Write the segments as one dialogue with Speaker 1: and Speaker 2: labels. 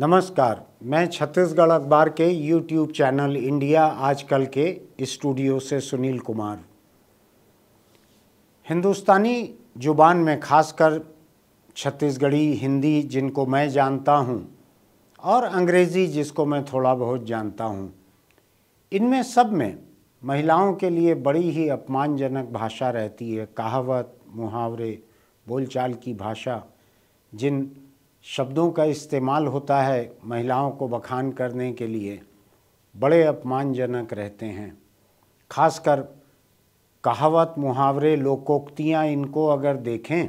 Speaker 1: नमस्कार मैं छत्तीसगढ़ अखबार के यूट्यूब चैनल इंडिया आजकल के स्टूडियो से सुनील कुमार हिंदुस्तानी जुबान में खासकर छत्तीसगढ़ी हिंदी जिनको मैं जानता हूँ और अंग्रेज़ी जिसको मैं थोड़ा बहुत जानता हूँ इनमें सब में महिलाओं के लिए बड़ी ही अपमानजनक भाषा रहती है कहावत मुहावरे बोलचाल की भाषा जिन शब्दों का इस्तेमाल होता है महिलाओं को बखान करने के लिए बड़े अपमानजनक रहते हैं खासकर कहावत मुहावरे लोकोक्तियाँ इनको अगर देखें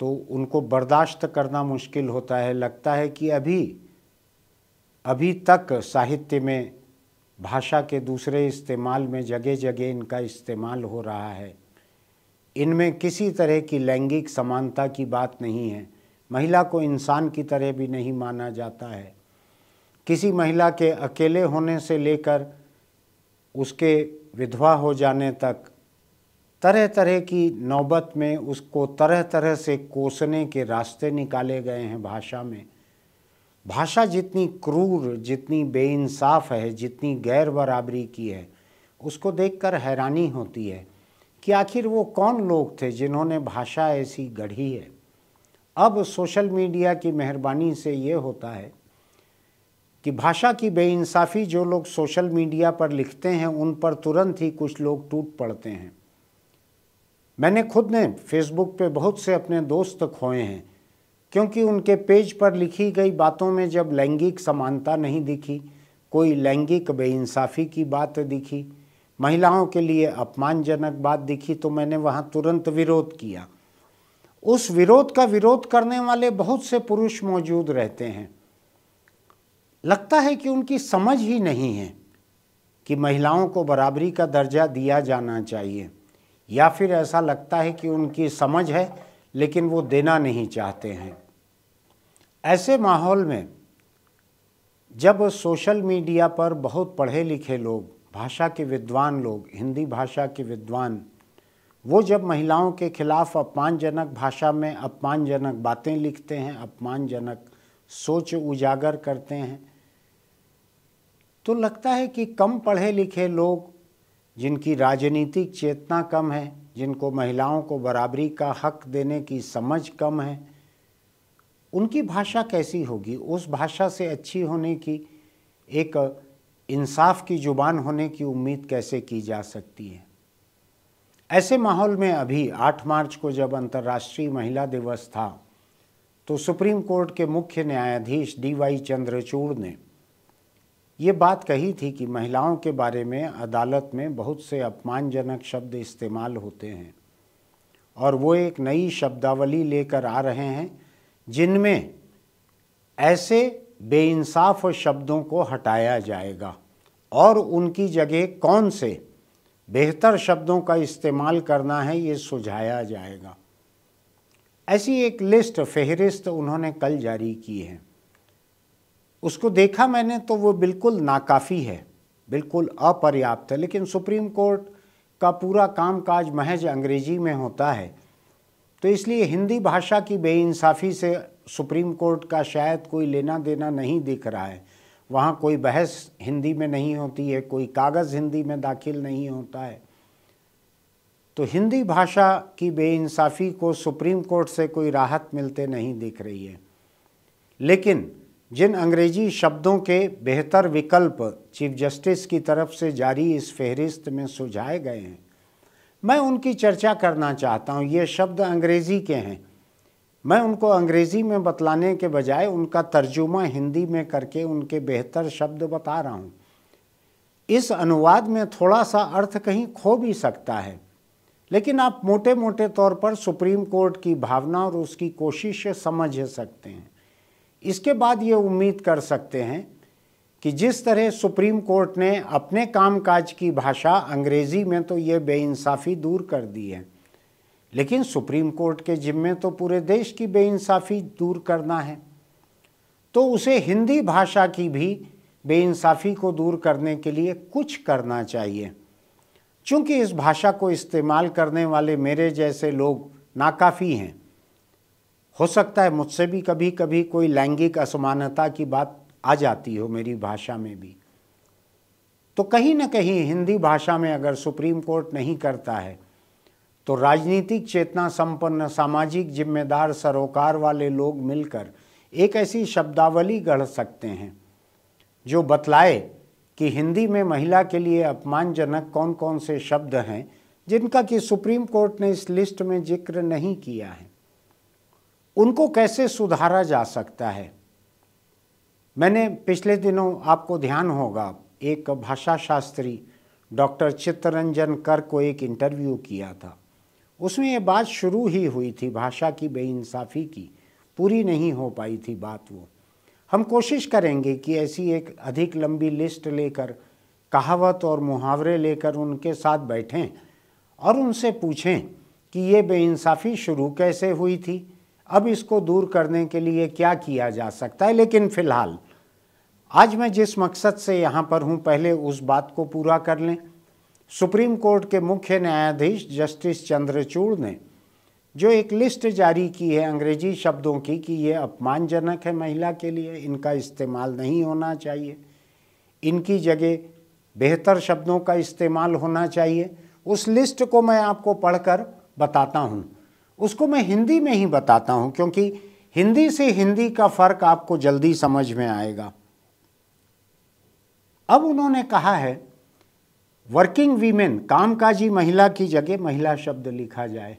Speaker 1: तो उनको बर्दाश्त करना मुश्किल होता है लगता है कि अभी अभी तक साहित्य में भाषा के दूसरे इस्तेमाल में जगह जगह इनका इस्तेमाल हो रहा है इनमें किसी तरह की लैंगिक समानता की बात नहीं है महिला को इंसान की तरह भी नहीं माना जाता है किसी महिला के अकेले होने से लेकर उसके विधवा हो जाने तक तरह तरह की नौबत में उसको तरह तरह से कोसने के रास्ते निकाले गए हैं भाषा में भाषा जितनी क्रूर जितनी बेइंसाफ है जितनी गैर बराबरी की है उसको देखकर हैरानी होती है कि आखिर वो कौन लोग थे जिन्होंने भाषा ऐसी गढ़ी है अब सोशल मीडिया की मेहरबानी से ये होता है कि भाषा की बेइंसाफ़ी जो लोग सोशल मीडिया पर लिखते हैं उन पर तुरंत ही कुछ लोग टूट पड़ते हैं मैंने खुद ने फेसबुक पे बहुत से अपने दोस्त खोए हैं क्योंकि उनके पेज पर लिखी गई बातों में जब लैंगिक समानता नहीं दिखी कोई लैंगिक बेइंसाफ़ी की बात दिखी महिलाओं के लिए अपमानजनक बात दिखी तो मैंने वहाँ तुरंत विरोध किया उस विरोध का विरोध करने वाले बहुत से पुरुष मौजूद रहते हैं लगता है कि उनकी समझ ही नहीं है कि महिलाओं को बराबरी का दर्जा दिया जाना चाहिए या फिर ऐसा लगता है कि उनकी समझ है लेकिन वो देना नहीं चाहते हैं ऐसे माहौल में जब सोशल मीडिया पर बहुत पढ़े लिखे लोग भाषा के विद्वान लोग हिंदी भाषा के विद्वान वो जब महिलाओं के खिलाफ अपमानजनक भाषा में अपमानजनक बातें लिखते हैं अपमानजनक सोच उजागर करते हैं तो लगता है कि कम पढ़े लिखे लोग जिनकी राजनीतिक चेतना कम है जिनको महिलाओं को बराबरी का हक देने की समझ कम है उनकी भाषा कैसी होगी उस भाषा से अच्छी होने की एक इंसाफ की ज़ुबान होने की उम्मीद कैसे की जा सकती है ऐसे माहौल में अभी 8 मार्च को जब अंतर्राष्ट्रीय महिला दिवस था तो सुप्रीम कोर्ट के मुख्य न्यायाधीश डी वाई चंद्रचूड़ ने ये बात कही थी कि महिलाओं के बारे में अदालत में बहुत से अपमानजनक शब्द इस्तेमाल होते हैं और वो एक नई शब्दावली लेकर आ रहे हैं जिनमें ऐसे बेइंसाफ शब्दों को हटाया जाएगा और उनकी जगह कौन से बेहतर शब्दों का इस्तेमाल करना है ये सुझाया जाएगा ऐसी एक लिस्ट फहरिस्त उन्होंने कल जारी की है उसको देखा मैंने तो वो बिल्कुल नाकाफ़ी है बिल्कुल अपर्याप्त है लेकिन सुप्रीम कोर्ट का पूरा कामकाज महज अंग्रेजी में होता है तो इसलिए हिंदी भाषा की बेइंसाफ़ी से सुप्रीम कोर्ट का शायद कोई लेना देना नहीं दिख रहा है वहाँ कोई बहस हिंदी में नहीं होती है कोई कागज़ हिंदी में दाखिल नहीं होता है तो हिंदी भाषा की बेइंसाफ़ी को सुप्रीम कोर्ट से कोई राहत मिलते नहीं दिख रही है लेकिन जिन अंग्रेजी शब्दों के बेहतर विकल्प चीफ जस्टिस की तरफ से जारी इस फहरिस्त में सुझाए गए हैं मैं उनकी चर्चा करना चाहता हूँ ये शब्द अंग्रेज़ी के हैं मैं उनको अंग्रेज़ी में बतलाने के बजाय उनका तर्जुमा हिंदी में करके उनके बेहतर शब्द बता रहा हूँ इस अनुवाद में थोड़ा सा अर्थ कहीं खो भी सकता है लेकिन आप मोटे मोटे तौर पर सुप्रीम कोर्ट की भावना और उसकी कोशिश समझ सकते हैं इसके बाद ये उम्मीद कर सकते हैं कि जिस तरह सुप्रीम कोर्ट ने अपने कामकाज की भाषा अंग्रेज़ी में तो ये बेइंसाफ़ी दूर कर दी है लेकिन सुप्रीम कोर्ट के जिम्मे तो पूरे देश की बेइंसाफ़ी दूर करना है तो उसे हिंदी भाषा की भी बेइंसाफ़ी को दूर करने के लिए कुछ करना चाहिए चूँकि इस भाषा को इस्तेमाल करने वाले मेरे जैसे लोग नाकाफ़ी हैं हो सकता है मुझसे भी कभी कभी कोई लैंगिक असमानता की बात आ जाती हो मेरी भाषा में भी तो कहीं ना कहीं हिंदी भाषा में अगर सुप्रीम कोर्ट नहीं करता है तो राजनीतिक चेतना संपन्न सामाजिक जिम्मेदार सरोकार वाले लोग मिलकर एक ऐसी शब्दावली गढ़ सकते हैं जो बतलाए कि हिंदी में महिला के लिए अपमानजनक कौन कौन से शब्द हैं जिनका कि सुप्रीम कोर्ट ने इस लिस्ट में जिक्र नहीं किया है उनको कैसे सुधारा जा सकता है मैंने पिछले दिनों आपको ध्यान होगा एक भाषा शास्त्री डॉक्टर चित्तरंजन कर को एक इंटरव्यू किया था उसमें ये बात शुरू ही हुई थी भाषा की बेइंसाफ़ी की पूरी नहीं हो पाई थी बात वो हम कोशिश करेंगे कि ऐसी एक अधिक लंबी लिस्ट लेकर कहावत और मुहावरे लेकर उनके साथ बैठें और उनसे पूछें कि ये बेइंसाफ़ी शुरू कैसे हुई थी अब इसको दूर करने के लिए क्या किया जा सकता है लेकिन फ़िलहाल आज मैं जिस मकसद से यहाँ पर हूँ पहले उस बात को पूरा कर लें सुप्रीम कोर्ट के मुख्य न्यायाधीश जस्टिस चंद्रचूड़ ने जो एक लिस्ट जारी की है अंग्रेजी शब्दों की कि ये अपमानजनक है महिला के लिए इनका इस्तेमाल नहीं होना चाहिए इनकी जगह बेहतर शब्दों का इस्तेमाल होना चाहिए उस लिस्ट को मैं आपको पढ़कर बताता हूँ उसको मैं हिंदी में ही बताता हूँ क्योंकि हिंदी से हिंदी का फ़र्क आपको जल्दी समझ में आएगा अब उन्होंने कहा है वर्किंग वीमेन कामकाजी महिला की जगह महिला शब्द लिखा जाए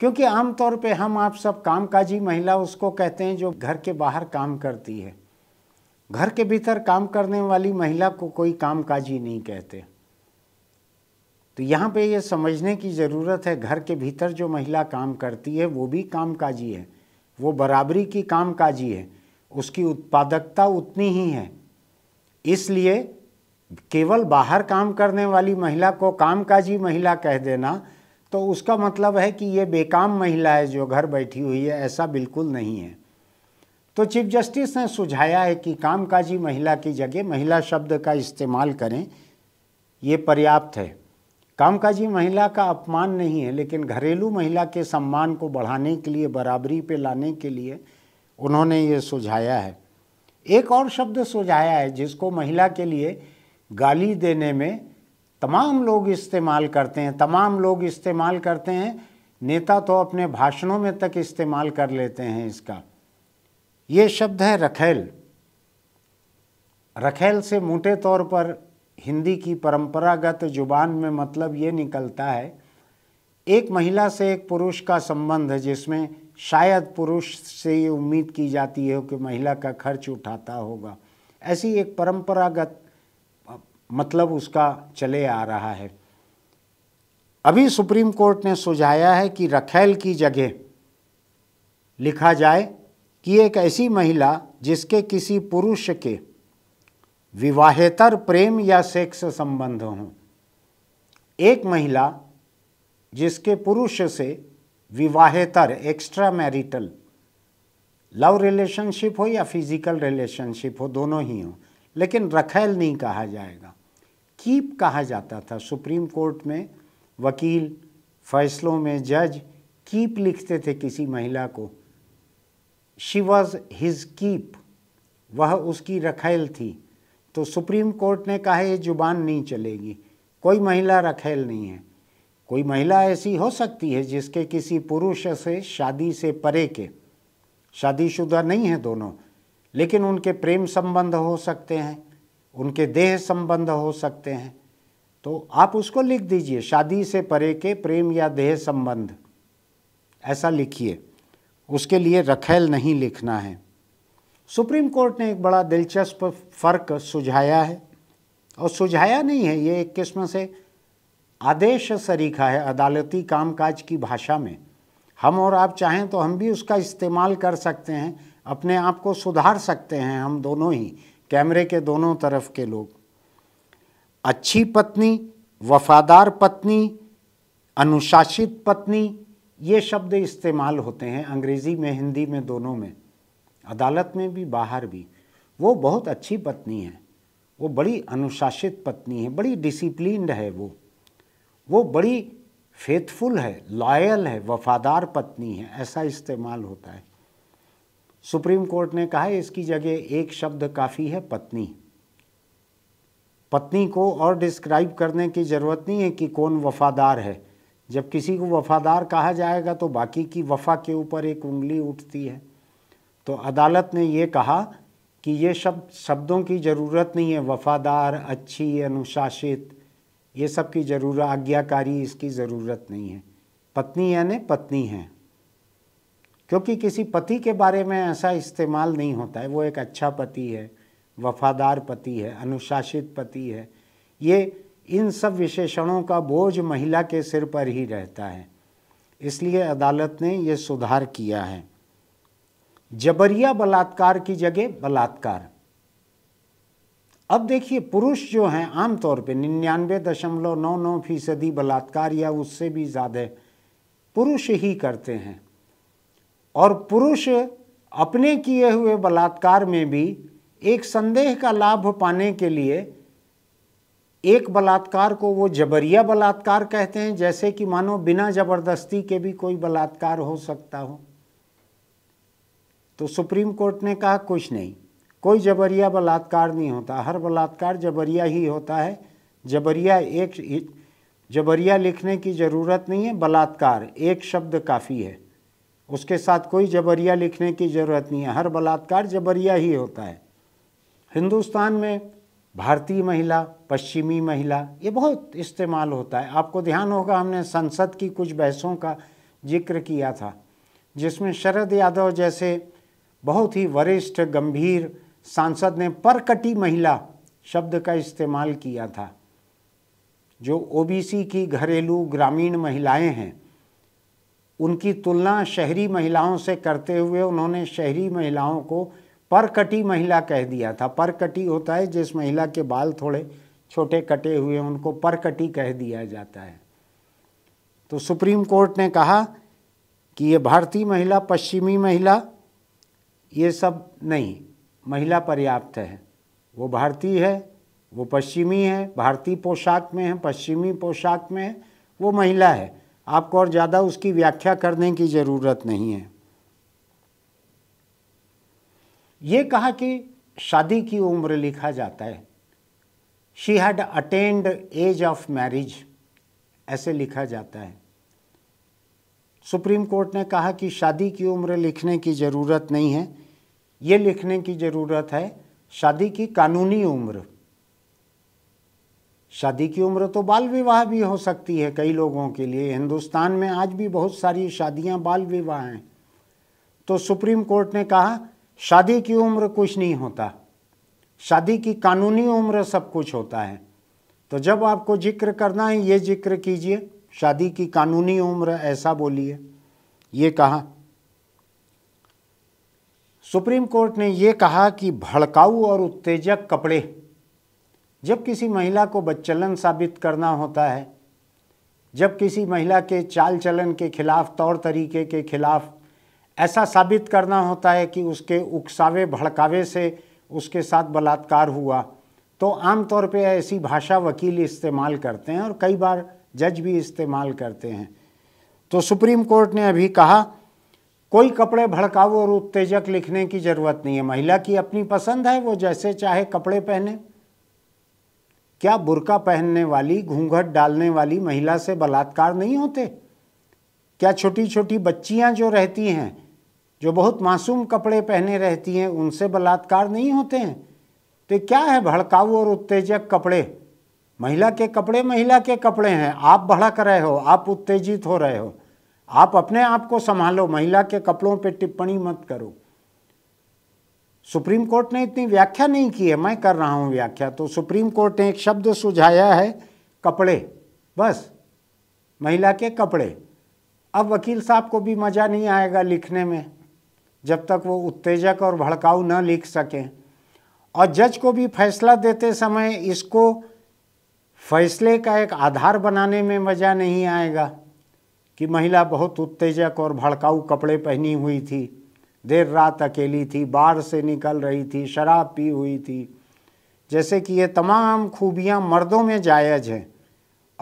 Speaker 1: क्योंकि आमतौर पे हम आप सब कामकाजी महिला उसको कहते हैं जो घर के बाहर काम करती है घर के भीतर काम करने वाली महिला को कोई कामकाजी नहीं कहते तो यहाँ पे ये समझने की ज़रूरत है घर के भीतर जो महिला काम करती है वो भी कामकाजी है वो बराबरी की कामकाजी है उसकी उत्पादकता उतनी ही है इसलिए केवल बाहर काम करने वाली महिला को कामकाजी महिला कह देना तो उसका मतलब है कि ये बेकाम महिला है जो घर बैठी हुई है ऐसा बिल्कुल नहीं है तो चीफ जस्टिस ने सुझाया है कि कामकाजी महिला की जगह महिला शब्द का इस्तेमाल करें ये पर्याप्त है कामकाजी महिला का अपमान नहीं है लेकिन घरेलू महिला के सम्मान को बढ़ाने के लिए बराबरी पे लाने के लिए उन्होंने ये सुझाया है एक और शब्द सुझाया है जिसको महिला के लिए गाली देने में तमाम लोग इस्तेमाल करते हैं तमाम लोग इस्तेमाल करते हैं नेता तो अपने भाषणों में तक इस्तेमाल कर लेते हैं इसका ये शब्द है रखेल रखेल से मोटे तौर पर हिंदी की परंपरागत जुबान में मतलब ये निकलता है एक महिला से एक पुरुष का संबंध है जिसमें शायद पुरुष से ये उम्मीद की जाती है कि महिला का खर्च उठाता होगा ऐसी एक परंपरागत मतलब उसका चले आ रहा है अभी सुप्रीम कोर्ट ने सुझाया है कि रखेल की जगह लिखा जाए कि एक ऐसी महिला जिसके किसी पुरुष के विवाहेतर प्रेम या सेक्स संबंध हों एक महिला जिसके पुरुष से विवाहेतर एक्स्ट्रा मैरिटल लव रिलेशनशिप हो या फिजिकल रिलेशनशिप हो दोनों ही हो लेकिन रखेल नहीं कहा जाएगा कीप कहा जाता था सुप्रीम कोर्ट में वकील फैसलों में जज कीप लिखते थे किसी महिला को शी वॉज हिज कीप वह उसकी रखेल थी तो सुप्रीम कोर्ट ने कहा ये जुबान नहीं चलेगी कोई महिला रखेल नहीं है कोई महिला ऐसी हो सकती है जिसके किसी पुरुष से शादी से परे के शादीशुदा नहीं है दोनों लेकिन उनके प्रेम संबंध हो सकते हैं उनके देह संबंध हो सकते हैं तो आप उसको लिख दीजिए शादी से परे के प्रेम या देह संबंध ऐसा लिखिए उसके लिए रखेल नहीं लिखना है सुप्रीम कोर्ट ने एक बड़ा दिलचस्प फर्क सुझाया है और सुझाया नहीं है ये एक किस्म से आदेश सरीखा है अदालती कामकाज की भाषा में हम और आप चाहें तो हम भी उसका इस्तेमाल कर सकते हैं अपने आप को सुधार सकते हैं हम दोनों ही कैमरे के दोनों तरफ के लोग अच्छी पत्नी वफादार पत्नी अनुशासित पत्नी ये शब्द इस्तेमाल होते हैं अंग्रेज़ी में हिंदी में दोनों में अदालत में भी बाहर भी वो बहुत अच्छी पत्नी है वो बड़ी अनुशासित पत्नी है बड़ी डिसिप्लिन है वो वो बड़ी फेथफुल है लॉयल है वफादार पत्नी है ऐसा इस्तेमाल होता है सुप्रीम कोर्ट ने कहा इसकी जगह एक शब्द काफ़ी है पत्नी पत्नी को और डिस्क्राइब करने की ज़रूरत नहीं है कि कौन वफ़ादार है जब किसी को वफ़ादार कहा जाएगा तो बाकी की वफ़ा के ऊपर एक उंगली उठती है तो अदालत ने ये कहा कि ये शब्द शब्दों की ज़रूरत नहीं है वफ़ादार अच्छी अनुशासित ये सब की ज़रूरत आज्ञाकारी इसकी ज़रूरत नहीं है पत्नी यानी पत्नी है क्योंकि किसी पति के बारे में ऐसा इस्तेमाल नहीं होता है वो एक अच्छा पति है वफादार पति है अनुशासित पति है ये इन सब विशेषणों का बोझ महिला के सिर पर ही रहता है इसलिए अदालत ने ये सुधार किया है जबरिया बलात्कार की जगह बलात्कार अब देखिए पुरुष जो हैं आमतौर पे निन्यानवे दशमलव नौ नौ फीसदी बलात्कार या उससे भी ज़्यादा पुरुष ही करते हैं और पुरुष अपने किए हुए बलात्कार में भी एक संदेह का लाभ पाने के लिए एक बलात्कार को वो जबरिया बलात्कार कहते हैं जैसे कि मानो बिना जबरदस्ती के भी कोई बलात्कार हो सकता हो तो सुप्रीम कोर्ट ने कहा कुछ नहीं कोई जबरिया बलात्कार नहीं होता हर बलात्कार जबरिया ही होता है जबरिया एक जबरिया लिखने की ज़रूरत नहीं है बलात्कार एक शब्द काफ़ी है उसके साथ कोई जबरिया लिखने की ज़रूरत नहीं है हर बलात्कार जबरिया ही होता है हिंदुस्तान में भारतीय महिला पश्चिमी महिला ये बहुत इस्तेमाल होता है आपको ध्यान होगा हमने संसद की कुछ बहसों का जिक्र किया था जिसमें शरद यादव जैसे बहुत ही वरिष्ठ गंभीर सांसद ने परकटी महिला शब्द का इस्तेमाल किया था जो ओबीसी की घरेलू ग्रामीण महिलाएं हैं उनकी तुलना शहरी महिलाओं से करते हुए उन्होंने शहरी महिलाओं को परकटी महिला कह दिया था परकटी होता है जिस महिला के बाल थोड़े छोटे कटे हुए उनको परकटी कह दिया जाता है तो सुप्रीम कोर्ट ने कहा कि ये भारतीय महिला पश्चिमी महिला ये सब नहीं महिला पर्याप्त है वो भारतीय है वो पश्चिमी है भारतीय पोशाक में है पश्चिमी पोशाक में है वो महिला है आपको और ज़्यादा उसकी व्याख्या करने की ज़रूरत नहीं है ये कहा कि शादी की उम्र लिखा जाता है she had attend age of marriage ऐसे लिखा जाता है सुप्रीम कोर्ट ने कहा कि शादी की उम्र लिखने की ज़रूरत नहीं है ये लिखने की ज़रूरत है शादी की कानूनी उम्र शादी की उम्र तो बाल विवाह भी हो सकती है कई लोगों के लिए हिंदुस्तान में आज भी बहुत सारी शादियां बाल विवाह हैं तो सुप्रीम कोर्ट ने कहा शादी की उम्र कुछ नहीं होता शादी की कानूनी उम्र सब कुछ होता है तो जब आपको जिक्र करना है ये जिक्र कीजिए शादी की कानूनी उम्र ऐसा बोलिए ये कहा सुप्रीम कोर्ट ने यह कहा कि भड़काऊ और उत्तेजक कपड़े जब किसी महिला को बच्चलन साबित करना होता है जब किसी महिला के चाल चलन के खिलाफ तौर तरीके के खिलाफ ऐसा साबित करना होता है कि उसके उकसावे भड़कावे से उसके साथ बलात्कार हुआ तो आमतौर पे ऐसी भाषा वकील इस्तेमाल करते हैं और कई बार जज भी इस्तेमाल करते हैं तो सुप्रीम कोर्ट ने अभी कहा कोई कपड़े भड़काऊ और उत्तेजक लिखने की ज़रूरत नहीं है महिला की अपनी पसंद है वो जैसे चाहे कपड़े पहने क्या बुरका पहनने वाली घूंघट डालने वाली महिला से बलात्कार नहीं होते क्या छोटी छोटी बच्चियां जो रहती हैं जो बहुत मासूम कपड़े पहने रहती हैं उनसे बलात्कार नहीं होते हैं तो क्या है भड़काऊ और उत्तेजक कपड़े महिला के कपड़े महिला के कपड़े हैं आप भड़क रहे हो आप उत्तेजित हो रहे हो आप अपने आप को संभालो महिला के कपड़ों पे टिप्पणी मत करो सुप्रीम कोर्ट ने इतनी व्याख्या नहीं की है मैं कर रहा हूँ व्याख्या तो सुप्रीम कोर्ट ने एक शब्द सुझाया है कपड़े बस महिला के कपड़े अब वकील साहब को भी मज़ा नहीं आएगा लिखने में जब तक वो उत्तेजक और भड़काऊ न लिख सकें और जज को भी फैसला देते समय इसको फैसले का एक आधार बनाने में मज़ा नहीं आएगा कि महिला बहुत उत्तेजक और भड़काऊ कपड़े पहनी हुई थी देर रात अकेली थी बाहर से निकल रही थी शराब पी हुई थी जैसे कि ये तमाम खूबियाँ मर्दों में जायज़ हैं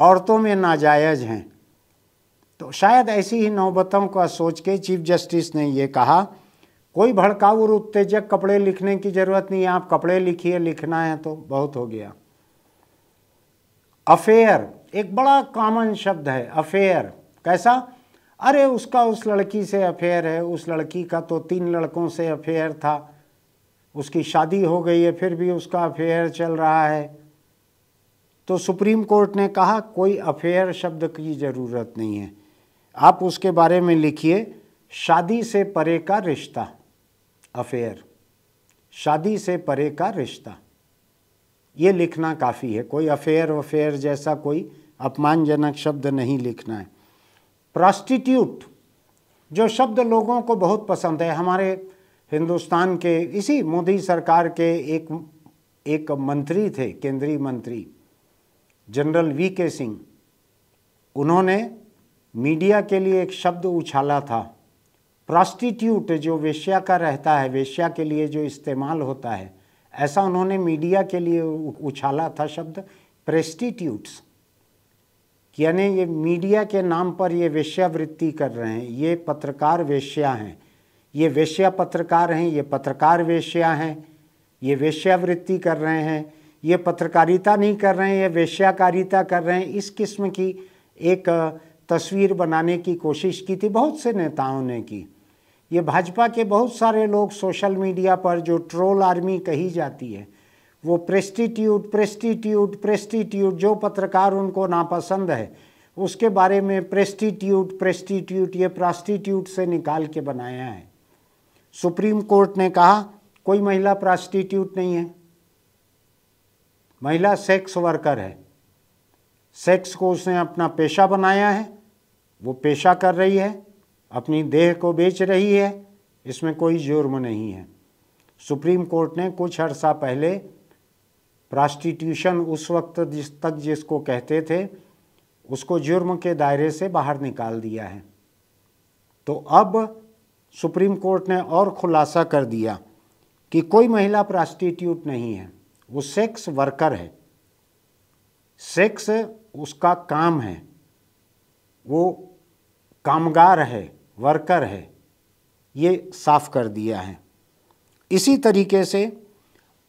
Speaker 1: औरतों में नाजायज़ हैं तो शायद ऐसी ही नौबतों का सोच के चीफ जस्टिस ने ये कहा कोई भड़काऊ और उत्तेजक कपड़े लिखने की ज़रूरत नहीं है आप कपड़े लिखिए लिखना है तो बहुत हो गया अफेयर एक बड़ा कॉमन शब्द है अफेयर कैसा अरे उसका उस लड़की से अफेयर है उस लड़की का तो तीन लड़कों से अफेयर था उसकी शादी हो गई है फिर भी उसका अफेयर चल रहा है तो सुप्रीम कोर्ट ने कहा कोई अफेयर शब्द की ज़रूरत नहीं है आप उसके बारे में लिखिए शादी से परे का रिश्ता अफेयर शादी से परे का रिश्ता ये लिखना काफ़ी है कोई अफेयर वफेयर जैसा कोई अपमानजनक शब्द नहीं लिखना है प्रॉस्टिट्यूट जो शब्द लोगों को बहुत पसंद है हमारे हिंदुस्तान के इसी मोदी सरकार के एक एक मंत्री थे केंद्रीय मंत्री जनरल वी के सिंह उन्होंने मीडिया के लिए एक शब्द उछाला था प्रॉस्टिट्यूट जो वेश्या का रहता है वेश्या के लिए जो इस्तेमाल होता है ऐसा उन्होंने मीडिया के लिए उछाला था शब्द प्रेस्टिट्यूट्स यानी ये मीडिया के नाम पर ये वेश्यावृत्ति कर रहे हैं ये पत्रकार वेश्या हैं ये वेश्या पत्रकार हैं ये पत्रकार वेश्या हैं ये वेश्यावृत्ति कर रहे हैं ये पत्रकारिता नहीं कर रहे हैं ये वेश्याकारिता कर रहे हैं इस किस्म की एक तस्वीर बनाने की कोशिश की थी बहुत से नेताओं ने की ये भाजपा के बहुत सारे लोग सोशल मीडिया पर जो ट्रोल आर्मी कही जाती है वो प्रेस्टिट्यूट प्रेस्टिट्यूट प्रेस्टिट्यूट जो पत्रकार उनको नापसंद है उसके बारे में प्रेस्टिट्यूट प्रेस्टिट्यूट ये प्रास्टिट्यूट से निकाल के बनाया है सुप्रीम कोर्ट ने कहा कोई महिला प्रास्टिट्यूट नहीं है महिला सेक्स वर्कर है सेक्स को उसने अपना पेशा बनाया है वो पेशा कर रही है अपनी देह को बेच रही है इसमें कोई जुर्म नहीं है सुप्रीम कोर्ट ने कुछ अर्सा पहले प्रास्टिट्यूशन उस वक्त जिस तक जिसको कहते थे उसको जुर्म के दायरे से बाहर निकाल दिया है तो अब सुप्रीम कोर्ट ने और खुलासा कर दिया कि कोई महिला प्रास्टिट्यूट नहीं है वो सेक्स वर्कर है सेक्स उसका काम है वो कामगार है वर्कर है ये साफ कर दिया है इसी तरीके से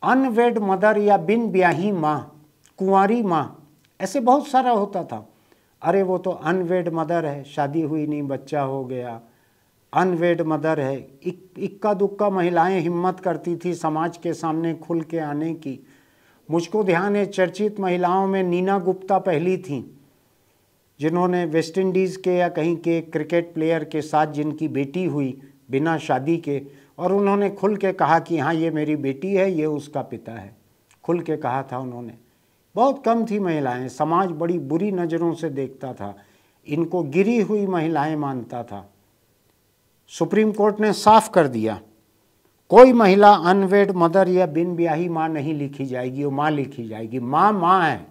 Speaker 1: अनवेड मदर या बिन ब्याही माँ कुंवारी माँ ऐसे बहुत सारा होता था अरे वो तो अनवेड मदर है शादी हुई नहीं बच्चा हो गया अनवेड मदर है इक, इक्का दुक्का महिलाएं हिम्मत करती थी समाज के सामने खुल के आने की मुझको ध्यान है चर्चित महिलाओं में नीना गुप्ता पहली थी जिन्होंने वेस्ट इंडीज़ के या कहीं के क्रिकेट प्लेयर के साथ जिनकी बेटी हुई बिना शादी के और उन्होंने खुल के कहा कि हाँ ये मेरी बेटी है ये उसका पिता है खुल के कहा था उन्होंने बहुत कम थी महिलाएं समाज बड़ी बुरी नज़रों से देखता था इनको गिरी हुई महिलाएं मानता था सुप्रीम कोर्ट ने साफ कर दिया कोई महिला अनवेड मदर या बिन ब्याही माँ नहीं लिखी जाएगी वो माँ लिखी जाएगी माँ माँ है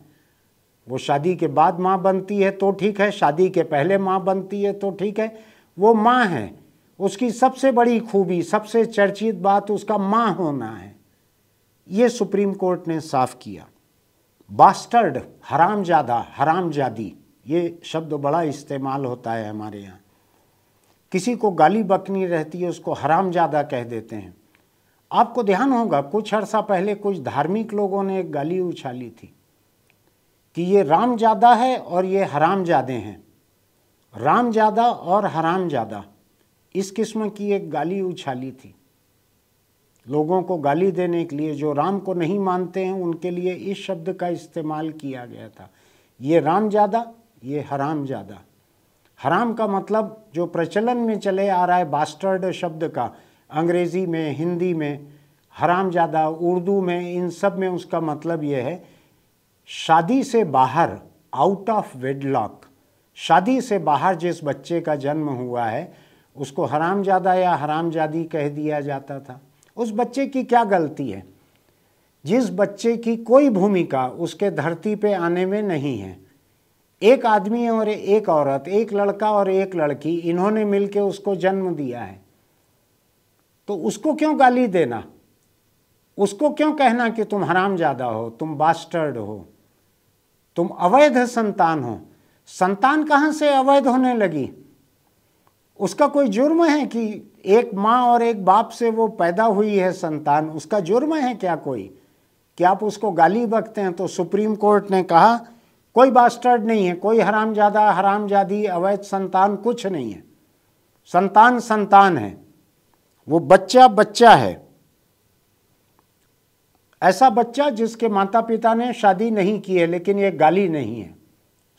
Speaker 1: वो शादी के बाद माँ बनती है तो ठीक है शादी के पहले माँ बनती है तो ठीक है वो माँ है उसकी सबसे बड़ी खूबी सबसे चर्चित बात उसका माँ होना है ये सुप्रीम कोर्ट ने साफ किया बास्टर्ड हरामजादा हरामजादी ये शब्द बड़ा इस्तेमाल होता है हमारे यहाँ किसी को गाली बकनी रहती है उसको हरामजादा कह देते हैं आपको ध्यान होगा कुछ अरसा पहले कुछ धार्मिक लोगों ने एक गाली उछाली थी कि ये रामजादा है और ये हरामजादे हैं रामजादा और हरामजादा इस किस्म की एक गाली उछाली थी लोगों को गाली देने के लिए जो राम को नहीं मानते हैं उनके लिए इस शब्द का इस्तेमाल किया गया था ये राम ज़्यादा ये हराम ज़्यादा हराम का मतलब जो प्रचलन में चले आ रहा है बास्टर्ड शब्द का अंग्रेज़ी में हिंदी में हराम ज़्यादा उर्दू में इन सब में उसका मतलब यह है शादी से बाहर आउट ऑफ वेडलॉक शादी से बाहर जिस बच्चे का जन्म हुआ है उसको हराम ज्यादा या हराम जादी कह दिया जाता था उस बच्चे की क्या गलती है जिस बच्चे की कोई भूमिका उसके धरती पे आने में नहीं है एक आदमी और एक औरत एक लड़का और एक लड़की इन्होंने मिलके उसको जन्म दिया है तो उसको क्यों गाली देना उसको क्यों कहना कि तुम हराम ज़्यादा हो तुम बास्टर्ड हो तुम अवैध संतान हो संतान कहां से अवैध होने लगी उसका कोई जुर्म है कि एक माँ और एक बाप से वो पैदा हुई है संतान उसका जुर्म है क्या कोई कि आप उसको गाली बकते हैं तो सुप्रीम कोर्ट ने कहा कोई बास्टर्ड नहीं है कोई हरामजादा हरामजादी अवैध संतान कुछ नहीं है संतान संतान है वो बच्चा बच्चा है ऐसा बच्चा जिसके माता पिता ने शादी नहीं की है लेकिन ये गाली नहीं है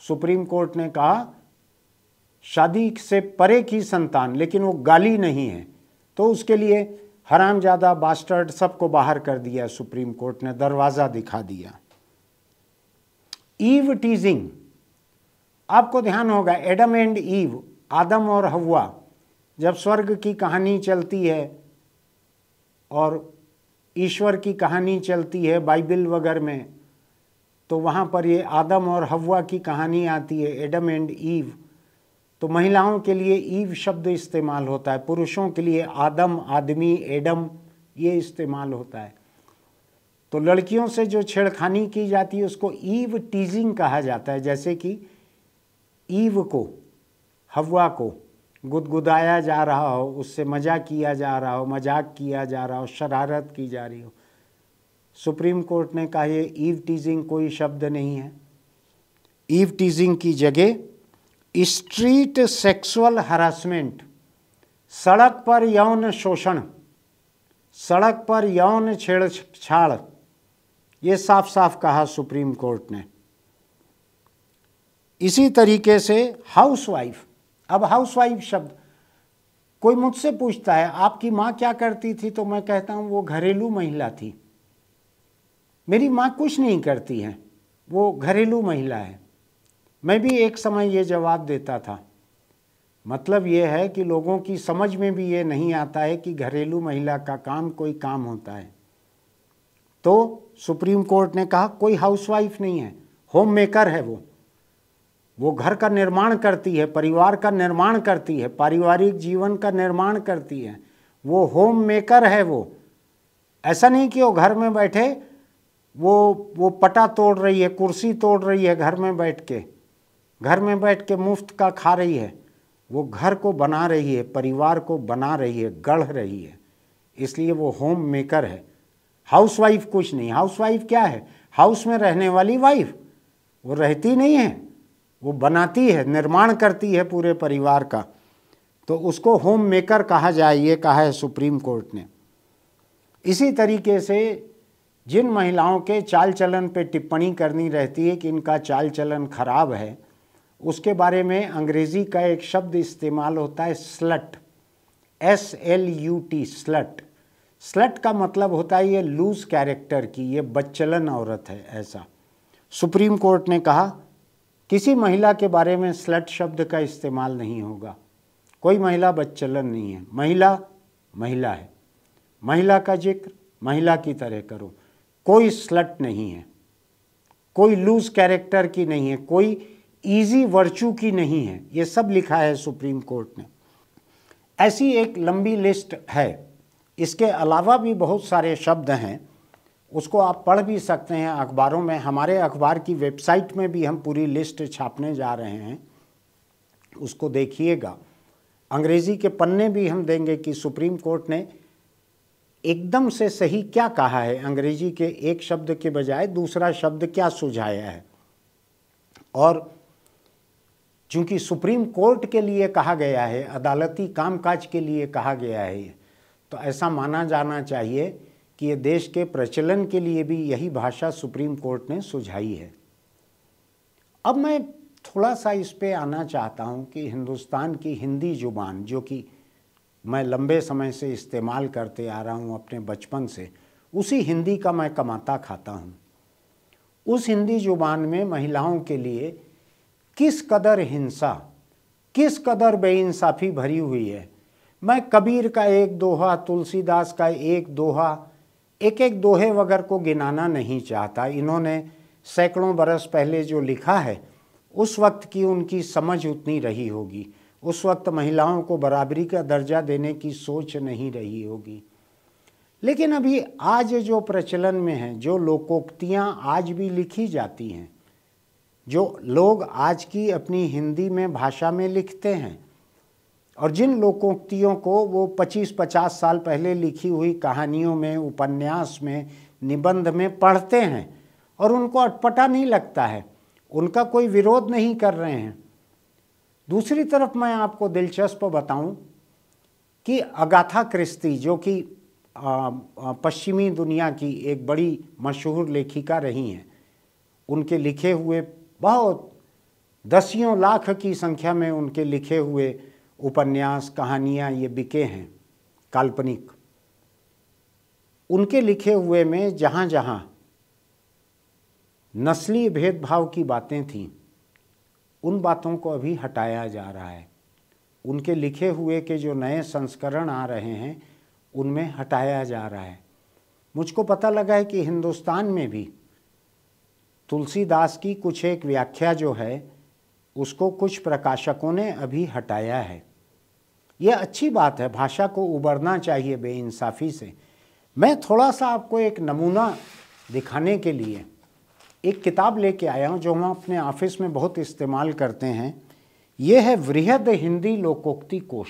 Speaker 1: सुप्रीम कोर्ट ने कहा शादी से परे की संतान लेकिन वो गाली नहीं है तो उसके लिए हरामजादा बास्टर्ड सबको बाहर कर दिया सुप्रीम कोर्ट ने दरवाज़ा दिखा दिया ईव टीजिंग आपको ध्यान होगा एडम एंड ईव आदम और हवा जब स्वर्ग की कहानी चलती है और ईश्वर की कहानी चलती है बाइबल वगैरह में तो वहाँ पर ये आदम और हवा की कहानी आती है एडम एंड ईव तो महिलाओं के लिए ईव शब्द इस्तेमाल होता है पुरुषों के लिए आदम आदमी एडम ये इस्तेमाल होता है तो लड़कियों से जो छेड़खानी की जाती है उसको ईव टीजिंग कहा जाता है जैसे कि ईव को हवा को गुदगुदाया जा रहा हो उससे मज़ा किया जा रहा हो मजाक किया जा रहा हो शरारत की जा रही हो सुप्रीम कोर्ट ने कहा ये ईव टीजिंग कोई शब्द नहीं है ईव टीजिंग की जगह स्ट्रीट सेक्सुअल हरासमेंट सड़क पर यौन शोषण सड़क पर यौन छेड़छाड़ ये साफ साफ कहा सुप्रीम कोर्ट ने इसी तरीके से हाउसवाइफ अब हाउसवाइफ शब्द कोई मुझसे पूछता है आपकी माँ क्या करती थी तो मैं कहता हूँ वो घरेलू महिला थी मेरी माँ कुछ नहीं करती है वो घरेलू महिला है मैं भी एक समय ये जवाब देता था मतलब ये है कि लोगों की समझ में भी ये नहीं आता है कि घरेलू महिला का काम कोई काम होता है तो सुप्रीम कोर्ट ने कहा कोई हाउसवाइफ नहीं है होम मेकर है वो वो घर का निर्माण करती है परिवार का निर्माण करती है पारिवारिक जीवन का निर्माण करती है वो होम मेकर है वो ऐसा नहीं कि वो घर में बैठे वो वो पटा तोड़ रही है कुर्सी तोड़ रही है घर में बैठ के घर में बैठ के मुफ्त का खा रही है वो घर को बना रही है परिवार को बना रही है गढ़ रही है इसलिए वो होम मेकर है हाउसवाइफ कुछ नहीं हाउसवाइफ क्या है हाउस में रहने वाली वाइफ वो रहती नहीं है वो बनाती है निर्माण करती है पूरे परिवार का तो उसको होम मेकर कहा जाए ये कहा है सुप्रीम कोर्ट ने इसी तरीके से जिन महिलाओं के चाल चलन पे टिप्पणी करनी रहती है कि इनका चाल चलन खराब है उसके बारे में अंग्रेज़ी का एक शब्द इस्तेमाल होता है slut S L U T slut slut का मतलब होता है ये लूज कैरेक्टर की ये बच्चलन औरत है ऐसा सुप्रीम कोर्ट ने कहा किसी महिला के बारे में स्लट शब्द का इस्तेमाल नहीं होगा कोई महिला बच्चलन नहीं है महिला महिला है महिला का जिक्र महिला की तरह करो कोई स्लट नहीं है कोई लूज कैरेक्टर की नहीं है कोई ईजी वर्चू की नहीं है ये सब लिखा है सुप्रीम कोर्ट ने ऐसी एक लंबी लिस्ट है इसके अलावा भी बहुत सारे शब्द हैं उसको आप पढ़ भी सकते हैं अखबारों में हमारे अखबार की वेबसाइट में भी हम पूरी लिस्ट छापने जा रहे हैं उसको देखिएगा अंग्रेज़ी के पन्ने भी हम देंगे कि सुप्रीम कोर्ट ने एकदम से सही क्या कहा है अंग्रेजी के एक शब्द के बजाय दूसरा शब्द क्या सुझाया है और चूँकि सुप्रीम कोर्ट के लिए कहा गया है अदालती कामकाज के लिए कहा गया है तो ऐसा माना जाना चाहिए कि ये देश के प्रचलन के लिए भी यही भाषा सुप्रीम कोर्ट ने सुझाई है अब मैं थोड़ा सा इस पे आना चाहता हूँ कि हिंदुस्तान की हिंदी जुबान जो कि मैं लंबे समय से इस्तेमाल करते आ रहा हूँ अपने बचपन से उसी हिंदी का मैं कमाता खाता हूँ उस हिंदी जुबान में महिलाओं के लिए किस कदर हिंसा किस कदर बेइंसाफ़ी भरी हुई है मैं कबीर का एक दोहा तुलसीदास का एक दोहा एक एक दोहे वगैरह को गिनाना नहीं चाहता इन्होंने सैकड़ों बरस पहले जो लिखा है उस वक्त की उनकी समझ उतनी रही होगी उस वक्त महिलाओं को बराबरी का दर्जा देने की सोच नहीं रही होगी लेकिन अभी आज जो प्रचलन में है जो लोकोक्तियाँ आज भी लिखी जाती हैं जो लोग आज की अपनी हिंदी में भाषा में लिखते हैं और जिन लोकोक्तियों को वो 25-50 साल पहले लिखी हुई कहानियों में उपन्यास में निबंध में पढ़ते हैं और उनको अटपटा नहीं लगता है उनका कोई विरोध नहीं कर रहे हैं दूसरी तरफ मैं आपको दिलचस्प बताऊं कि अगाथा क्रिस्ती जो कि पश्चिमी दुनिया की एक बड़ी मशहूर लेखिका रही हैं उनके लिखे हुए बहुत दसियों लाख की संख्या में उनके लिखे हुए उपन्यास कहानियाँ ये बिके हैं काल्पनिक उनके लिखे हुए में जहाँ जहाँ नस्ली भेदभाव की बातें थीं उन बातों को अभी हटाया जा रहा है उनके लिखे हुए के जो नए संस्करण आ रहे हैं उनमें हटाया जा रहा है मुझको पता लगा है कि हिंदुस्तान में भी तुलसीदास की कुछ एक व्याख्या जो है उसको कुछ प्रकाशकों ने अभी हटाया है यह अच्छी बात है भाषा को उबरना चाहिए बेइंसाफ़ी से मैं थोड़ा सा आपको एक नमूना दिखाने के लिए एक किताब लेके आया हूँ जो हम अपने ऑफिस में बहुत इस्तेमाल करते हैं ये है वृहद हिंदी लोकोक्ति कोश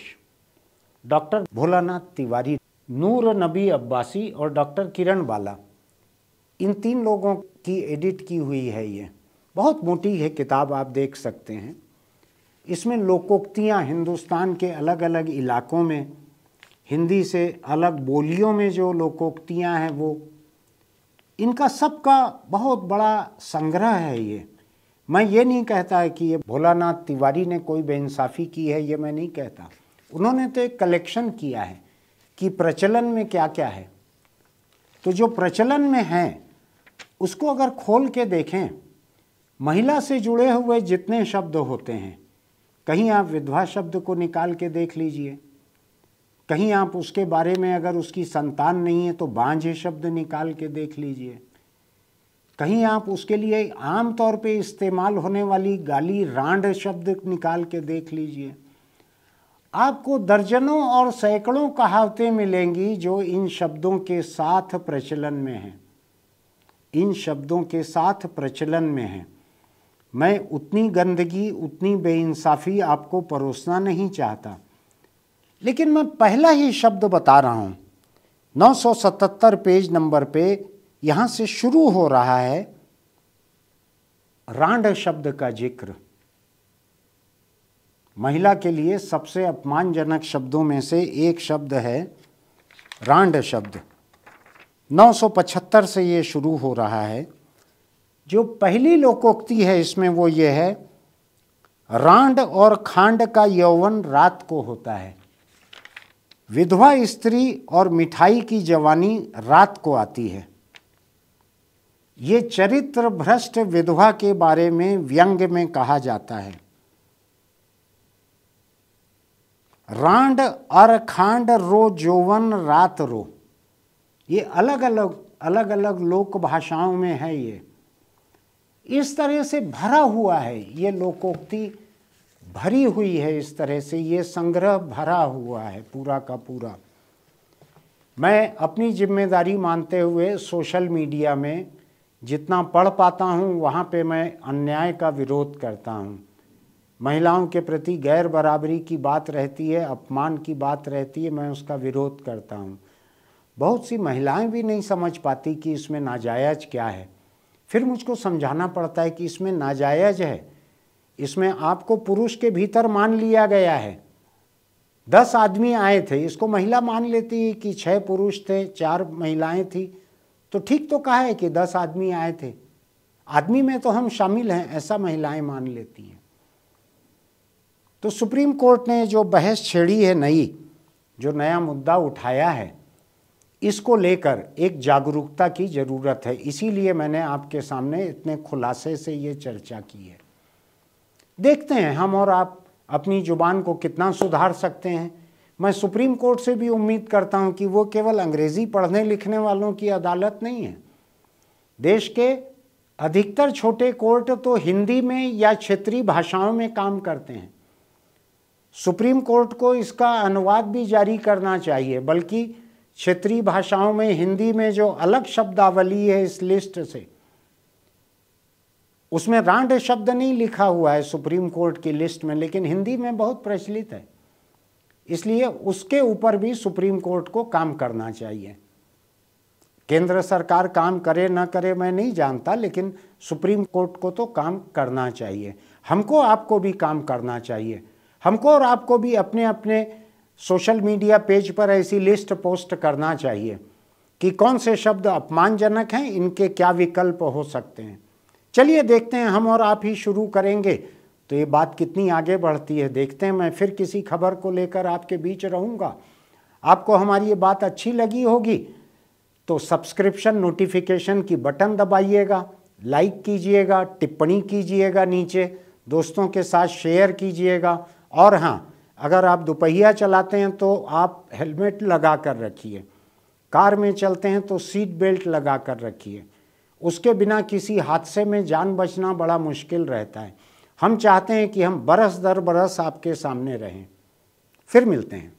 Speaker 1: डॉक्टर भोलानाथ तिवारी नूर नबी अब्बासी और डॉक्टर किरण बाला इन तीन लोगों की एडिट की हुई है ये बहुत मोटी है किताब आप देख सकते हैं इसमें लोकोक्तियाँ हिंदुस्तान के अलग अलग इलाकों में हिंदी से अलग बोलियों में जो लोकोक्तियाँ हैं वो इनका सबका बहुत बड़ा संग्रह है ये मैं ये नहीं कहता है कि ये भोलानाथ तिवारी ने कोई बेइंसाफ़ी की है ये मैं नहीं कहता उन्होंने तो एक कलेक्शन किया है कि प्रचलन में क्या क्या है तो जो प्रचलन में हैं उसको अगर खोल के देखें महिला से जुड़े हुए जितने शब्द होते हैं कहीं आप विधवा शब्द को निकाल के देख लीजिए कहीं आप उसके बारे में अगर उसकी संतान नहीं है तो बांझे शब्द निकाल के देख लीजिए कहीं आप उसके लिए आम तौर पे इस्तेमाल होने वाली गाली रांड शब्द निकाल के देख लीजिए आपको दर्जनों और सैकड़ों कहावतें मिलेंगी जो इन शब्दों के साथ प्रचलन में हैं इन शब्दों के साथ प्रचलन में है मैं उतनी गंदगी उतनी बेइंसाफ़ी आपको परोसना नहीं चाहता लेकिन मैं पहला ही शब्द बता रहा हूँ 977 पेज नंबर पे यहाँ से शुरू हो रहा है रांड शब्द का जिक्र महिला के लिए सबसे अपमानजनक शब्दों में से एक शब्द है रांड शब्द 975 से ये शुरू हो रहा है जो पहली लोकोक्ति है इसमें वो ये है रांड और खांड का यौवन रात को होता है विधवा स्त्री और मिठाई की जवानी रात को आती है ये चरित्र भ्रष्ट विधवा के बारे में व्यंग्य में कहा जाता है रांड और खांड रो जोवन रात रो ये अलग अलग अलग अलग लोक भाषाओं में है ये इस तरह से भरा हुआ है ये लोकोक्ति भरी हुई है इस तरह से ये संग्रह भरा हुआ है पूरा का पूरा मैं अपनी जिम्मेदारी मानते हुए सोशल मीडिया में जितना पढ़ पाता हूँ वहाँ पे मैं अन्याय का विरोध करता हूँ महिलाओं के प्रति गैर बराबरी की बात रहती है अपमान की बात रहती है मैं उसका विरोध करता हूँ बहुत सी महिलाएं भी नहीं समझ पाती कि इसमें नाजायज क्या है फिर मुझको समझाना पड़ता है कि इसमें नाजायज है इसमें आपको पुरुष के भीतर मान लिया गया है दस आदमी आए थे इसको महिला मान लेती है कि छः पुरुष थे चार महिलाएं थी तो ठीक तो कहा है कि दस आदमी आए थे आदमी में तो हम शामिल हैं ऐसा महिलाएं मान लेती हैं तो सुप्रीम कोर्ट ने जो बहस छेड़ी है नई जो नया मुद्दा उठाया है इसको लेकर एक जागरूकता की ज़रूरत है इसीलिए मैंने आपके सामने इतने खुलासे से ये चर्चा की है देखते हैं हम और आप अपनी ज़ुबान को कितना सुधार सकते हैं मैं सुप्रीम कोर्ट से भी उम्मीद करता हूं कि वो केवल अंग्रेज़ी पढ़ने लिखने वालों की अदालत नहीं है देश के अधिकतर छोटे कोर्ट तो हिंदी में या क्षेत्रीय भाषाओं में काम करते हैं सुप्रीम कोर्ट को इसका अनुवाद भी जारी करना चाहिए बल्कि क्षेत्रीय भाषाओं में हिंदी में जो अलग शब्दावली है इस लिस्ट से उसमें रांड शब्द नहीं लिखा हुआ है सुप्रीम कोर्ट की लिस्ट में लेकिन हिंदी में बहुत प्रचलित है इसलिए उसके ऊपर भी सुप्रीम कोर्ट को काम करना चाहिए केंद्र सरकार काम करे ना करे मैं नहीं जानता लेकिन सुप्रीम कोर्ट को तो काम करना चाहिए हमको आपको भी काम करना चाहिए हमको और आपको भी अपने अपने सोशल मीडिया पेज पर ऐसी लिस्ट पोस्ट करना चाहिए कि कौन से शब्द अपमानजनक हैं इनके क्या विकल्प हो सकते हैं चलिए देखते हैं हम और आप ही शुरू करेंगे तो ये बात कितनी आगे बढ़ती है देखते हैं मैं फिर किसी खबर को लेकर आपके बीच रहूँगा आपको हमारी ये बात अच्छी लगी होगी तो सब्सक्रिप्शन नोटिफिकेशन की बटन दबाइएगा लाइक कीजिएगा टिप्पणी कीजिएगा नीचे दोस्तों के साथ शेयर कीजिएगा और हाँ अगर आप दोपहिया चलाते हैं तो आप हेलमेट लगा कर रखिए कार में चलते हैं तो सीट बेल्ट लगा कर रखिए उसके बिना किसी हादसे में जान बचना बड़ा मुश्किल रहता है हम चाहते हैं कि हम बरस दर बरस आपके सामने रहें फिर मिलते हैं